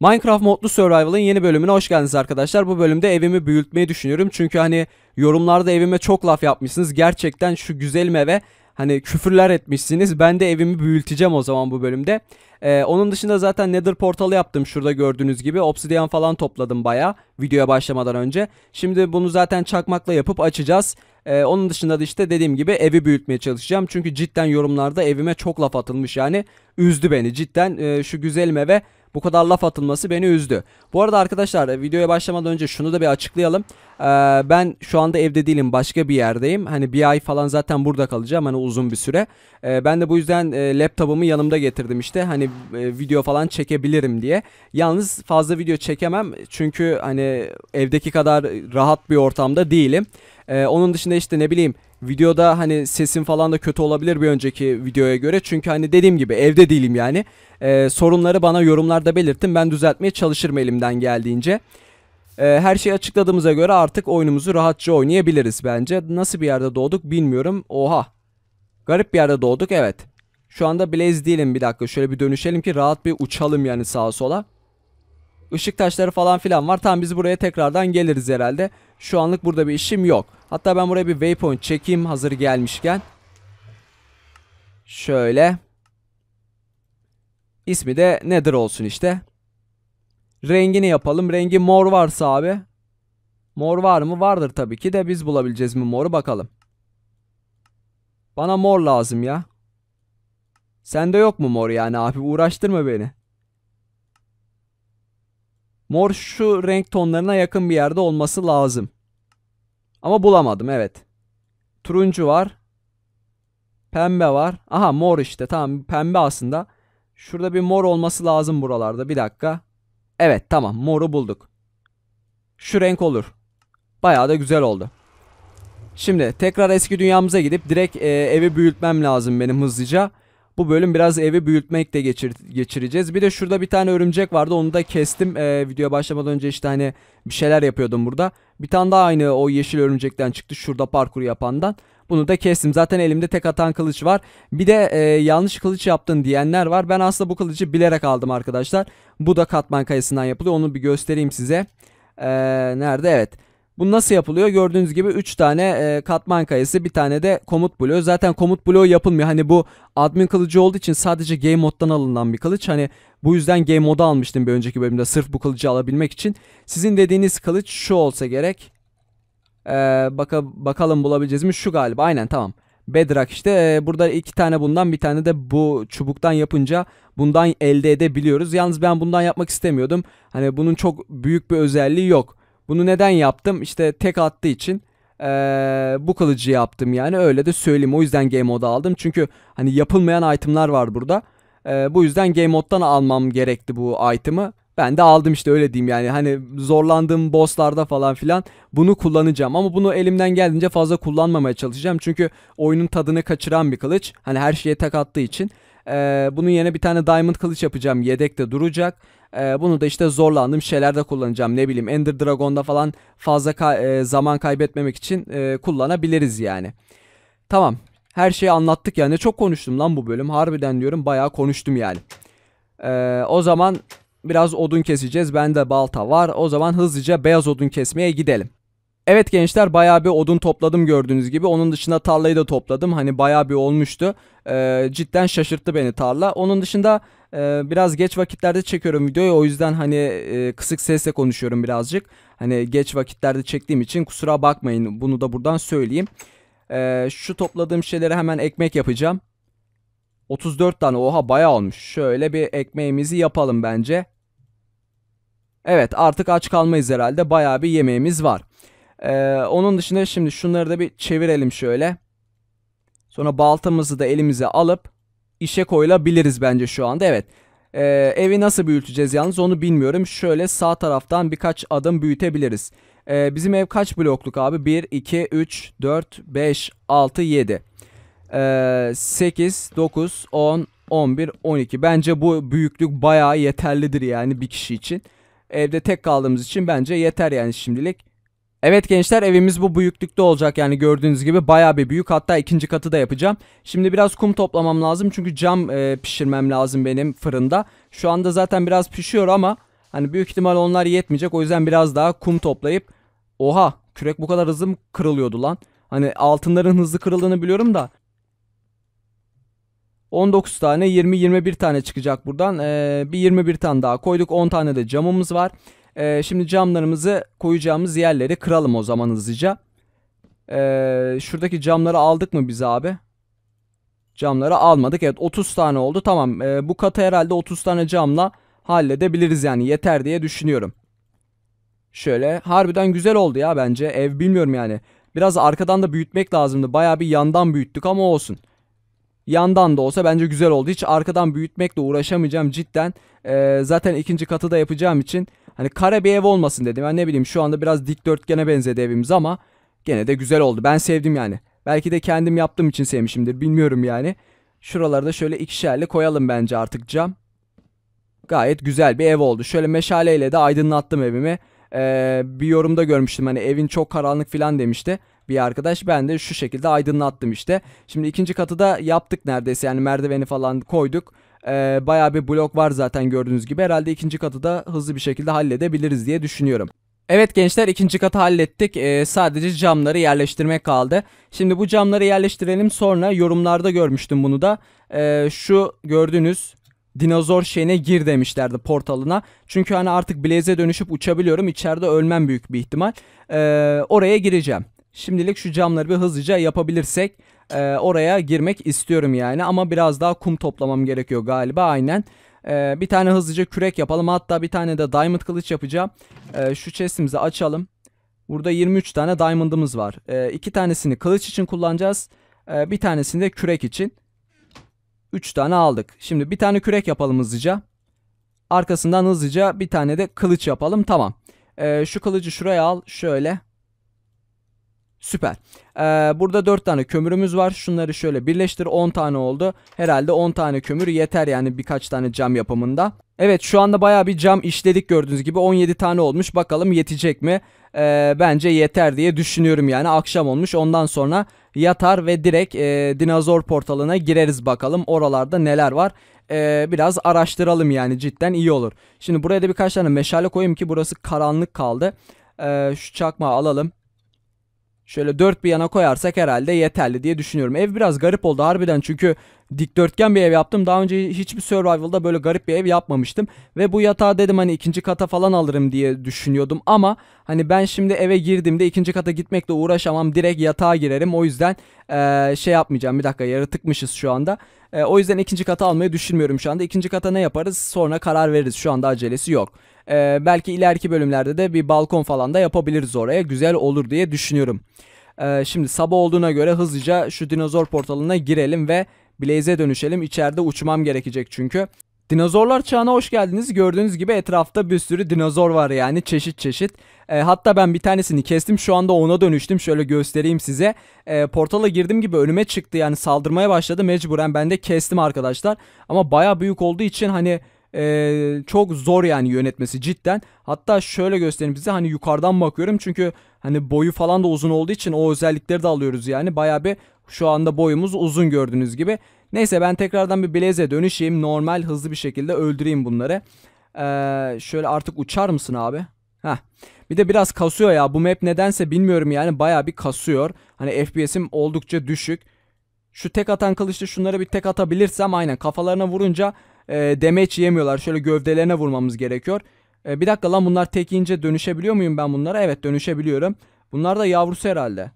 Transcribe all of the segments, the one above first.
Minecraft modlu survival'ın yeni bölümüne hoş geldiniz arkadaşlar. Bu bölümde evimi büyütmeyi düşünüyorum. Çünkü hani yorumlarda evime çok laf yapmışsınız. Gerçekten şu güzelim eve hani küfürler etmişsiniz. Ben de evimi büyüteceğim o zaman bu bölümde. Ee, onun dışında zaten Nether portalı yaptım şurada gördüğünüz gibi. Obsidian falan topladım baya videoya başlamadan önce. Şimdi bunu zaten çakmakla yapıp açacağız. Ee, onun dışında da işte dediğim gibi evi büyütmeye çalışacağım. Çünkü cidden yorumlarda evime çok laf atılmış yani. Üzdü beni cidden. Ee, şu güzelim eve bu kadar laf atılması beni üzdü. Bu arada arkadaşlar e, videoya başlamadan önce şunu da bir açıklayalım. Ee, ben şu anda evde değilim başka bir yerdeyim. Hani bir ay falan zaten burada kalacağım hani uzun bir süre. Ee, ben de bu yüzden e, laptopumu yanımda getirdim işte hani e, video falan çekebilirim diye. Yalnız fazla video çekemem çünkü hani evdeki kadar rahat bir ortamda değilim. Ee, onun dışında işte ne bileyim videoda hani sesim falan da kötü olabilir bir önceki videoya göre. Çünkü hani dediğim gibi evde değilim yani. sorunları bana yorumlarda belirtin ben düzeltmeye çalışırım elimden geldiğince. E, her şeyi açıkladığımıza göre artık oyunumuzu rahatça oynayabiliriz bence. Nasıl bir yerde doğduk bilmiyorum. Oha. Garip bir yerde doğduk evet. Şu anda Blaze değilim bir dakika. Şöyle bir dönüşelim ki rahat bir uçalım yani sağa sola. Işık taşları falan filan var. Tam biz buraya tekrardan geliriz herhalde. Şu anlık burada bir işim yok. Hatta ben buraya bir waypoint çekeyim hazır gelmişken. Şöyle. İsmi de nedir olsun işte. Rengini yapalım. Rengi mor varsa abi. Mor var mı? Vardır tabii ki de biz bulabileceğiz mi moru bakalım. Bana mor lazım ya. Sende yok mu mor yani abi? Uğraştırma beni. Mor şu renk tonlarına yakın bir yerde olması lazım. Ama bulamadım evet. Turuncu var. Pembe var. Aha mor işte tamam pembe aslında. Şurada bir mor olması lazım buralarda bir dakika. Evet tamam moru bulduk. Şu renk olur. Bayağı da güzel oldu. Şimdi tekrar eski dünyamıza gidip direkt e, evi büyütmem lazım benim hızlıca. Bu bölüm biraz evi büyütmekle geçir geçireceğiz. Bir de şurada bir tane örümcek vardı onu da kestim. Ee, videoya başlamadan önce işte hani bir şeyler yapıyordum burada. Bir tane daha aynı o yeşil örümcekten çıktı şurada parkur yapandan. Bunu da kestim. Zaten elimde tek atan kılıç var. Bir de e, yanlış kılıç yaptın diyenler var. Ben aslında bu kılıcı bilerek aldım arkadaşlar. Bu da katman kayısından yapılıyor. Onu bir göstereyim size. E, nerede? Evet. Bu nasıl yapılıyor? Gördüğünüz gibi 3 tane e, katman kayası bir tane de komut bloğu. Zaten komut bloğu yapılmıyor. Hani bu admin kılıcı olduğu için sadece game moddan alınan bir kılıç. Hani bu yüzden game modu almıştım bir önceki bölümde sırf bu kılıcı alabilmek için. Sizin dediğiniz kılıç şu olsa gerek. Ee, baka, bakalım bulabileceğiz mi? Şu galiba aynen tamam. Bedrock işte ee, burada iki tane bundan bir tane de bu çubuktan yapınca bundan elde edebiliyoruz. Yalnız ben bundan yapmak istemiyordum. Hani bunun çok büyük bir özelliği yok. Bunu neden yaptım? İşte tek attığı için ee, bu kılıcı yaptım yani öyle de söyleyeyim. O yüzden game mode aldım. Çünkü hani yapılmayan itemlar var burada. E, bu yüzden game moddan almam gerekti bu item'ı. Ben de aldım işte öyle diyeyim yani hani zorlandığım bosslarda falan filan bunu kullanacağım ama bunu elimden geldiğince fazla kullanmamaya çalışacağım çünkü oyunun tadını kaçıran bir kılıç hani her şeye tak attığı için ee, bunun yerine bir tane diamond kılıç yapacağım yedekte duracak e, bunu da işte zorlandığım şeylerde kullanacağım. Ne bileyim Ender Dragon'da falan fazla ka e, zaman kaybetmemek için e, kullanabiliriz yani. Tamam. Her şeyi anlattık yani. Çok konuştum lan bu bölüm. Harbiden diyorum bayağı konuştum yani. E, o zaman biraz odun keseceğiz. Bende balta var. O zaman hızlıca beyaz odun kesmeye gidelim. Evet gençler bayağı bir odun topladım gördüğünüz gibi. Onun dışında tarlayı da topladım. Hani bayağı bir olmuştu. Ee, cidden şaşırttı beni tarla. Onun dışında e, biraz geç vakitlerde çekiyorum videoyu. O yüzden hani e, kısık sesle konuşuyorum birazcık. Hani geç vakitlerde çektiğim için kusura bakmayın. Bunu da buradan söyleyeyim. Ee, şu topladığım şeyleri hemen ekmek yapacağım. 34 tane oha bayağı olmuş. Şöyle bir ekmeğimizi yapalım bence. Evet artık aç kalmayız herhalde. Bayağı bir yemeğimiz var. Ee, onun dışında şimdi şunları da bir çevirelim şöyle. Sonra baltamızı da elimize alıp işe koyulabiliriz bence şu anda. Evet. Ee, evi nasıl büyüteceğiz yalnız onu bilmiyorum. Şöyle sağ taraftan birkaç adım büyütebiliriz. Ee, bizim ev kaç blokluk abi? 1, 2, 3, 4, 5, 6, 7. Ee, 8, 9, 10, 11, 12. Bence bu büyüklük bayağı yeterlidir yani bir kişi için. Evde tek kaldığımız için bence yeter yani şimdilik. Evet gençler evimiz bu büyüklükte olacak yani gördüğünüz gibi baya bir büyük hatta ikinci katı da yapacağım. Şimdi biraz kum toplamam lazım çünkü cam e, pişirmem lazım benim fırında. Şu anda zaten biraz pişiyor ama hani büyük ihtimal onlar yetmeyecek o yüzden biraz daha kum toplayıp. Oha kürek bu kadar hızlı mı kırılıyordu lan? Hani altınların hızlı kırıldığını biliyorum da. 19 tane 20-21 tane çıkacak buradan ee, bir 21 tane daha koyduk 10 tane de camımız var. E, şimdi camlarımızı koyacağımız yerleri kıralım o zaman hızlıca. E, şuradaki camları aldık mı biz abi? Camları almadık. Evet 30 tane oldu. Tamam e, bu katı herhalde 30 tane camla halledebiliriz yani yeter diye düşünüyorum. Şöyle harbiden güzel oldu ya bence ev bilmiyorum yani. Biraz arkadan da büyütmek lazımdı. Baya bir yandan büyüttük ama olsun yandan da olsa bence güzel oldu. Hiç arkadan büyütmekle uğraşamayacağım cidden. Ee, zaten ikinci katı da yapacağım için hani kare bir ev olmasın dedim. Yani ne bileyim şu anda biraz dikdörtgene benzedi evimiz ama gene de güzel oldu. Ben sevdim yani. Belki de kendim yaptığım için sevmişimdir bilmiyorum yani. Şuralarda şöyle ikişerli koyalım bence artık cam. Gayet güzel bir ev oldu. Şöyle meşaleyle de aydınlattım evimi. Ee, bir yorumda görmüştüm hani evin çok karanlık falan demişti bir arkadaş. Ben de şu şekilde aydınlattım işte. Şimdi ikinci katı da yaptık neredeyse yani merdiveni falan koyduk. Ee, bayağı bir blok var zaten gördüğünüz gibi. Herhalde ikinci katı da hızlı bir şekilde halledebiliriz diye düşünüyorum. Evet gençler ikinci katı hallettik. Ee, sadece camları yerleştirmek kaldı. Şimdi bu camları yerleştirelim. Sonra yorumlarda görmüştüm bunu da. Ee, şu gördüğünüz dinozor şeyine gir demişlerdi portalına. Çünkü hani artık Blaze'e dönüşüp uçabiliyorum. İçeride ölmem büyük bir ihtimal. Ee, oraya gireceğim. Şimdilik şu camları bir hızlıca yapabilirsek e, oraya girmek istiyorum yani. Ama biraz daha kum toplamam gerekiyor galiba aynen. E, bir tane hızlıca kürek yapalım. Hatta bir tane de diamond kılıç yapacağım. E, şu chestimizi açalım. Burada 23 tane diamond'ımız var. E, iki tanesini kılıç için kullanacağız. E, bir tanesini de kürek için. 3 tane aldık. Şimdi bir tane kürek yapalım hızlıca. Arkasından hızlıca bir tane de kılıç yapalım. Tamam. E, şu kılıcı şuraya al. Şöyle. Süper. Ee, burada 4 tane kömürümüz var. Şunları şöyle birleştir. 10 tane oldu. Herhalde 10 tane kömür yeter yani birkaç tane cam yapımında. Evet şu anda baya bir cam işledik gördüğünüz gibi. 17 tane olmuş. Bakalım yetecek mi? Ee, bence yeter diye düşünüyorum yani. Akşam olmuş. Ondan sonra yatar ve direkt e, dinozor portalına gireriz bakalım. Oralarda neler var? Ee, biraz araştıralım yani cidden iyi olur. Şimdi buraya da birkaç tane meşale koyayım ki burası karanlık kaldı. Ee, şu çakmağı alalım. Şöyle dört bir yana koyarsak herhalde yeterli diye düşünüyorum. Ev biraz garip oldu harbiden çünkü dikdörtgen bir ev yaptım. Daha önce hiçbir survival'da böyle garip bir ev yapmamıştım. Ve bu yatağı dedim hani ikinci kata falan alırım diye düşünüyordum. Ama hani ben şimdi eve girdiğimde ikinci kata gitmekle uğraşamam. Direkt yatağa girerim. O yüzden ee, şey yapmayacağım. Bir dakika yaratıkmışız şu anda. E, o yüzden ikinci kata almayı düşünmüyorum şu anda. İkinci kata ne yaparız sonra karar veririz. Şu anda acelesi yok. E, belki ileriki bölümlerde de bir balkon falan da yapabiliriz oraya. Güzel olur diye düşünüyorum. E, şimdi sabah olduğuna göre hızlıca şu dinozor portalına girelim ve Blaze'e dönüşelim. içeride uçmam gerekecek çünkü. Dinozorlar çağına hoş geldiniz. Gördüğünüz gibi etrafta bir sürü dinozor var yani çeşit çeşit. E, hatta ben bir tanesini kestim şu anda ona dönüştüm şöyle göstereyim size. E, portala girdim gibi önüme çıktı yani saldırmaya başladı mecburen ben de kestim arkadaşlar. Ama baya büyük olduğu için hani e, çok zor yani yönetmesi cidden. Hatta şöyle göstereyim size hani yukarıdan bakıyorum çünkü hani boyu falan da uzun olduğu için o özellikleri de alıyoruz yani. Bayağı bir şu anda boyumuz uzun gördüğünüz gibi. Neyse ben tekrardan bir Blaze'e dönüşeyim. Normal hızlı bir şekilde öldüreyim bunları. Ee, şöyle artık uçar mısın abi? Heh. Bir de biraz kasıyor ya. Bu map nedense bilmiyorum yani bayağı bir kasıyor. Hani FPS'im oldukça düşük. Şu tek atan kılıçta şunlara bir tek atabilirsem aynen kafalarına vurunca e, demeç yemiyorlar. Şöyle gövdelerine vurmamız gerekiyor. E, bir dakika lan bunlar tekince dönüşebiliyor muyum ben bunlara? Evet dönüşebiliyorum. Bunlar da yavrusu herhalde.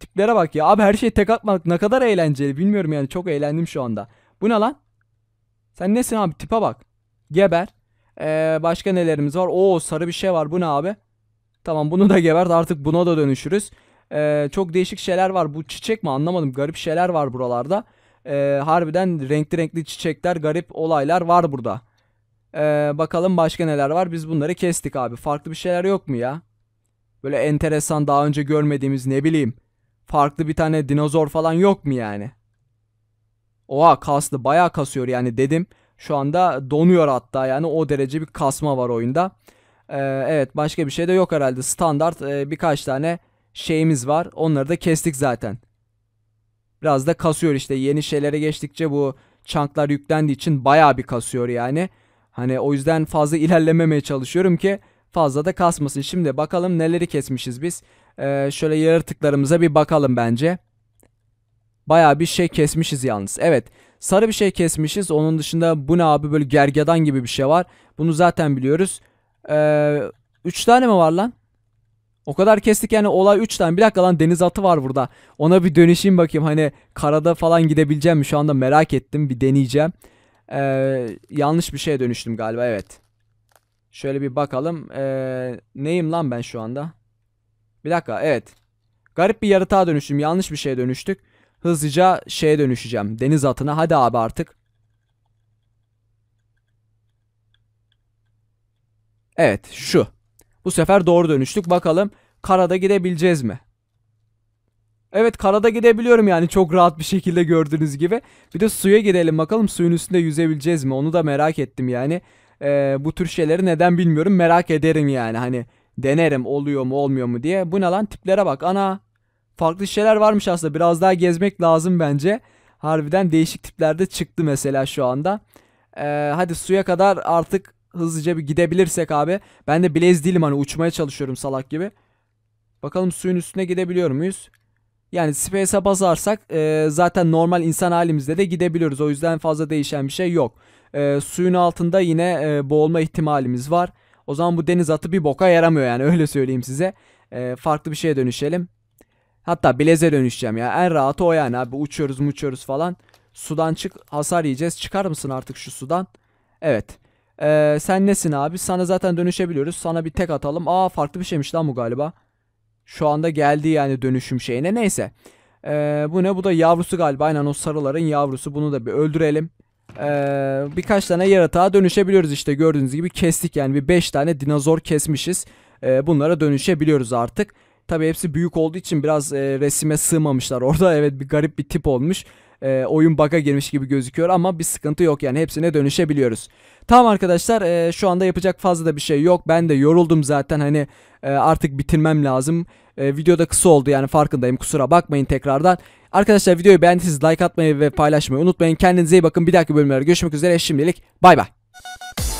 Tiplere bak ya. Abi her şey tek atmak ne kadar eğlenceli. Bilmiyorum yani çok eğlendim şu anda. Bu ne lan? Sen nesin abi? Tipe bak. Geber. Ee, başka nelerimiz var? Oo sarı bir şey var. Bu ne abi? Tamam bunu da geber. Artık buna da dönüşürüz. Ee, çok değişik şeyler var. Bu çiçek mi anlamadım. Garip şeyler var buralarda e, harbiden renkli renkli çiçekler, garip olaylar var burada. E, bakalım başka neler var. Biz bunları kestik abi. Farklı bir şeyler yok mu ya? Böyle enteresan daha önce görmediğimiz ne bileyim. Farklı bir tane dinozor falan yok mu yani? Oha kaslı bayağı kasıyor yani dedim. Şu anda donuyor hatta yani o derece bir kasma var oyunda. Ee, evet başka bir şey de yok herhalde. Standart e, birkaç tane şeyimiz var. Onları da kestik zaten. Biraz da kasıyor işte yeni şeylere geçtikçe bu çanklar yüklendiği için baya bir kasıyor yani. Hani o yüzden fazla ilerlememeye çalışıyorum ki fazla da kasmasın. Şimdi bakalım neleri kesmişiz biz. Ee, şöyle yaratıklarımıza bir bakalım bence. Baya bir şey kesmişiz yalnız. Evet sarı bir şey kesmişiz. Onun dışında bu ne abi böyle gergedan gibi bir şey var. Bunu zaten biliyoruz. Ee, üç tane mi var lan? O kadar kestik yani olay 3 tane. Bir dakika lan denizaltı var burada. Ona bir dönüşeyim bakayım. Hani karada falan gidebileceğim mi? Şu anda merak ettim. Bir deneyeceğim. Ee, yanlış bir şeye dönüştüm galiba. Evet. Şöyle bir bakalım. Ee, neyim lan ben şu anda? Bir dakika. Evet. Garip bir yaratığa dönüştüm. Yanlış bir şeye dönüştük. Hızlıca şeye dönüşeceğim. Deniz Hadi abi artık. Evet. Şu. Bu sefer doğru dönüştük. Bakalım karada gidebileceğiz mi? Evet karada gidebiliyorum yani çok rahat bir şekilde gördüğünüz gibi. Bir de suya gidelim bakalım suyun üstünde yüzebileceğiz mi? Onu da merak ettim yani. Ee, bu tür şeyleri neden bilmiyorum merak ederim yani. Hani denerim oluyor mu olmuyor mu diye. Bu ne lan tiplere bak ana. Farklı şeyler varmış aslında biraz daha gezmek lazım bence. Harbiden değişik tiplerde çıktı mesela şu anda. Ee, hadi suya kadar artık hızlıca bir gidebilirsek abi. Ben de Blaze değilim hani uçmaya çalışıyorum salak gibi. Bakalım suyun üstüne gidebiliyor muyuz? Yani space'e basarsak e, zaten normal insan halimizde de gidebiliyoruz. O yüzden fazla değişen bir şey yok. E, suyun altında yine e, boğulma ihtimalimiz var. O zaman bu deniz atı bir boka yaramıyor yani öyle söyleyeyim size. E, farklı bir şeye dönüşelim. Hatta Blaze'e dönüşeceğim ya. En rahatı o yani abi. Uçuyoruz muçuyoruz falan. Sudan çık hasar yiyeceğiz. Çıkar mısın artık şu sudan? Evet. Ee, sen nesin abi? Sana zaten dönüşebiliyoruz. Sana bir tek atalım. Aa farklı bir şeymiş lan bu galiba. Şu anda geldi yani dönüşüm şeyine. Neyse. Ee, bu ne? Bu da yavrusu galiba. Aynen o sarıların yavrusu. Bunu da bir öldürelim. Ee, birkaç tane yaratığa dönüşebiliyoruz işte. Gördüğünüz gibi kestik yani. Bir 5 tane dinozor kesmişiz. Ee, bunlara dönüşebiliyoruz artık. Tabi hepsi büyük olduğu için biraz e, resime sığmamışlar orada. Evet bir garip bir tip olmuş e, oyun baka girmiş gibi gözüküyor ama bir sıkıntı yok yani hepsine dönüşebiliyoruz. Tamam arkadaşlar e, şu anda yapacak fazla da bir şey yok. Ben de yoruldum zaten hani e, artık bitirmem lazım. E, videoda kısa oldu yani farkındayım kusura bakmayın tekrardan. Arkadaşlar videoyu beğendiyseniz like atmayı ve paylaşmayı unutmayın. Kendinize iyi bakın. Bir dahaki bölümlerde görüşmek üzere. Şimdilik bay bay.